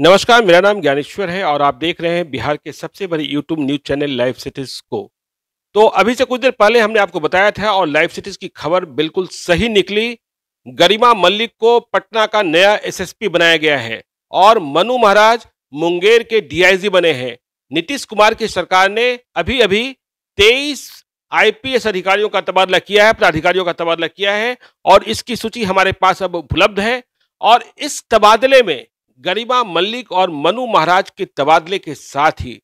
नमस्कार मेरा नाम ज्ञानेश्वर है और आप देख रहे हैं बिहार के सबसे बड़े YouTube news channel live cities को तो अभी से कुछ देर पहले हमने आपको बताया था और लाइव सिटीज की खबर बिल्कुल सही निकली गरिमा मल्लिक को पटना का नया एसएसपी बनाया गया है और मनु महाराज मुंगेर के डीआईजी बने हैं नीतीश कुमार की सरकार ने अभी अभी तेईस आईपीएस अधिकारियों का तबादला किया है पदाधिकारियों का तबादला किया है और इसकी सूची हमारे पास अब उपलब्ध है और इस तबादले में गरिमा मल्लिक और मनु महाराज के तबादले के साथ ही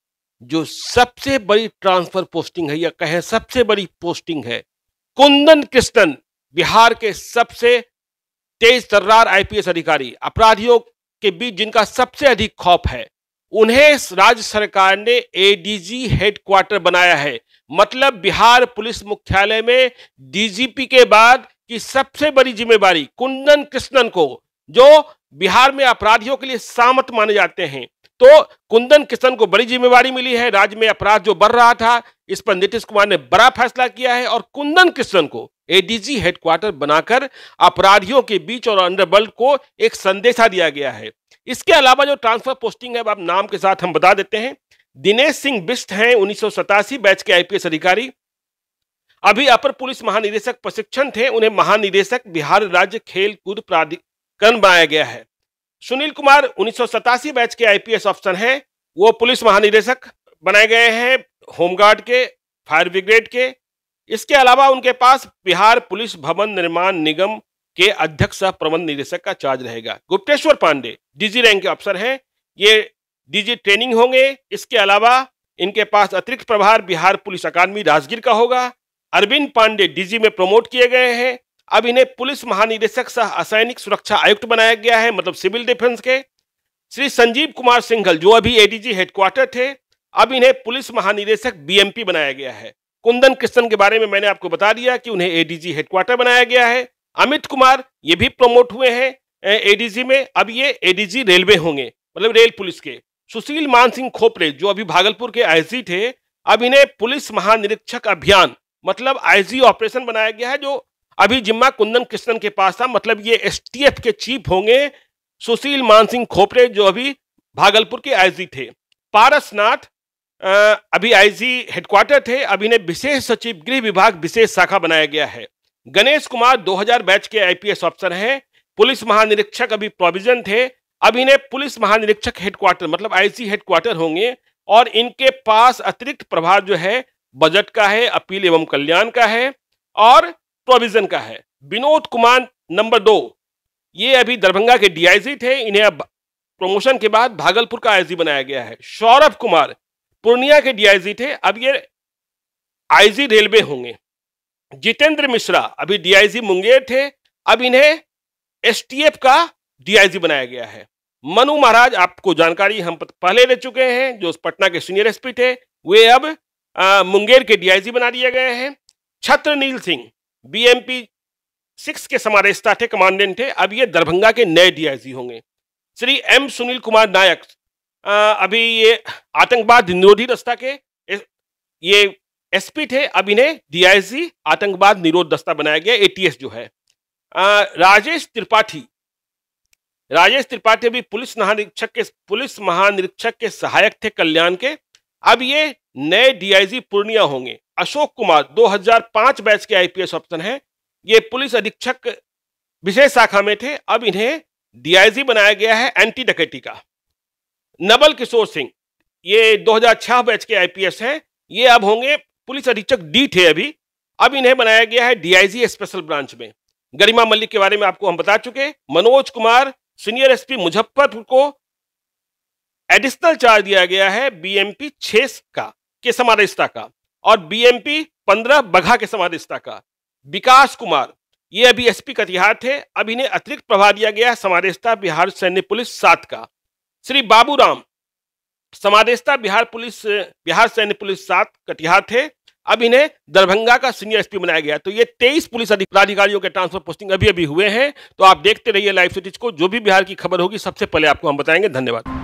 जो सबसे बड़ी ट्रांसफर पोस्टिंग है या कहें सबसे बड़ी पोस्टिंग है कुंदन कृष्णन बिहार के सबसे तेज तर्रार आईपीएस अधिकारी अपराधियों के बीच जिनका सबसे अधिक खौफ है उन्हें राज्य सरकार ने एडीजी हेडक्वार्टर बनाया है मतलब बिहार पुलिस मुख्यालय में डीजीपी के बाद की सबसे बड़ी जिम्मेदारी कुंदन कृष्णन को जो बिहार में अपराधियों के लिए सामत माने जाते हैं तो कुंदन किशन को बड़ी जिम्मेवारी मिली है राज्य में अपराध जो बढ़ रहा था इस पर नीतीश कुमार ने बड़ा फैसला किया है और कुंदन किशन को एडीजी हेडक्वार्टर बनाकर अपराधियों के बीच और अंडरवर्ल्ड को एक संदेशा दिया गया है इसके अलावा जो ट्रांसफर पोस्टिंग है आप नाम के साथ हम बता देते हैं दिनेश सिंह बिस्ट है उन्नीस बैच के आईपीएस अधिकारी अभी अपर पुलिस महानिदेशक प्रशिक्षण थे उन्हें महानिदेशक बिहार राज्य खेल कूद बनाया गया है सुनील कुमार उन्नीस बैच के आईपीएस अफसर हैं वो पुलिस महानिदेशक बनाए गए हैं होमगार्ड के फायर ब्रिगेड के इसके अलावा उनके पास बिहार पुलिस भवन निर्माण निगम के अध्यक्ष सह प्रबंध निदेशक का चार्ज रहेगा गुप्तेश्वर पांडे डीजी रैंक के अफसर हैं ये डीजी ट्रेनिंग होंगे इसके अलावा इनके पास अतिरिक्त प्रभार बिहार पुलिस अकादमी राजगीर का होगा अरविंद पांडे डीजी में प्रमोट किए गए हैं अब इन्हें पुलिस महानिदेशक सह असैनिक सुरक्षा आयुक्त बनाया गया है मतलब सिविल डिफेंस के श्री संजीव कुमार सिंघल जो अभी एडीजी हेडक्वार्टर थे अब इन्हें पुलिस महानिदेशक बीएमपी बनाया गया है कुंदन कृष्ण के बारे में मैंने आपको बता दिया कि उन्हें एडीजी हेडक्वार्टर बनाया गया है अमित कुमार ये भी प्रमोट हुए हैं एडीजी में अब ये एडीजी रेलवे होंगे मतलब रेल पुलिस के सुशील मान सिंह खोपड़े जो अभी भागलपुर के आईजी थे अब इन्हें पुलिस महानिरीक्षक अभियान मतलब आईजी ऑपरेशन बनाया गया है जो अभी जिम्मा कुंदन कृष्णन के पास था मतलब ये एसटीएफ के चीफ होंगे सुशील मानसिंह खोपरे जो अभी भागलपुर के आईजी थे पारसनाथ अभी आईजी हेडक्वार्टर थे अभी ने विशेष सचिव गृह विभाग विशेष शाखा बनाया गया है गणेश कुमार 2000 बैच के आईपीएस अफसर हैं पुलिस महानिरीक्षक अभी प्रोविजन थे अभी ने पुलिस महानिरीक्षक हेडक्वार्टर मतलब आईसी हेडक्वार्टर होंगे और इनके पास अतिरिक्त प्रभार जो है बजट का है अपील एवं कल्याण का है और प्रोविजन का है विनोद कुमार नंबर दो ये अभी दरभंगा के डीआईजी थे इन्हें अब प्रमोशन के बाद भागलपुर का आईजी बनाया गया है सौरभ कुमार पूर्णिया के डीआईजी थे अब ये आईजी रेलवे होंगे जितेंद्र मिश्रा अभी डीआईजी मुंगेर थे अब इन्हें एसटीएफ का डीआईजी बनाया गया है मनु महाराज आपको जानकारी हम पहले ले चुके हैं जो पटना के सीनियर एसपी थे वे अब आ, मुंगेर के डीआईजी बना दिए गए हैं छत्र नील सिंह बीएमपी सिक्स के समारेस्ता थे कमांडेंट थे अब ये दरभंगा के नए डीआईजी होंगे श्री एम सुनील कुमार नायक अभी ये आतंकवाद निरोधी दस्ता के ये एसपी थे अब इन्हें डीआईजी आतंकवाद निरोध दस्ता बनाया गया एटीएस जो है आ, राजेश त्रिपाठी राजेश त्रिपाठी अभी पुलिस महानिरीक्षक के पुलिस महानिरीक्षक के सहायक थे कल्याण के अब ये नए डीआईजी पूर्णिया होंगे अशोक कुमार 2005 बैच के आईपीएस ऑप्शन हैं ये पुलिस अधीक्षक विशेष शाखा में थे अब इन्हें डीआईजी बनाया गया है एंटी डकैती का नबल किशोर सिंह ये 2006 बैच के आईपीएस हैं ये अब होंगे पुलिस अधीक्षक डी थे अभी अब इन्हें बनाया गया है डीआईजी स्पेशल ब्रांच में गरिमा मल्लिक के बारे में आपको हम बता चुके मनोज कुमार सीनियर एसपी मुजफ्फरपुर को एडिशनल चार्ज दिया गया है बीएमपी छह का के समारिस्ता का और बीएमपी पंद्रह बघा के समाधिस्था का विकास कुमार ये अभी एसपी कटिहार थे अब इन्हें अतिरिक्त प्रभार दिया गया समाधिस्था बिहार सैन्य पुलिस सात का श्री बाबूराम समादेशता बिहार पुलिस बिहार सैन्य पुलिस सात कटिहार थे अब इन्हें दरभंगा का सीनियर एसपी बनाया गया तो ये तेईस पुलिस अधिकारियों के ट्रांसफर पोस्टिंग अभी अभी हुए हैं तो आप देखते रहिए लाइव सिटीज को जो भी बिहार की खबर होगी सबसे पहले आपको हम बताएंगे धन्यवाद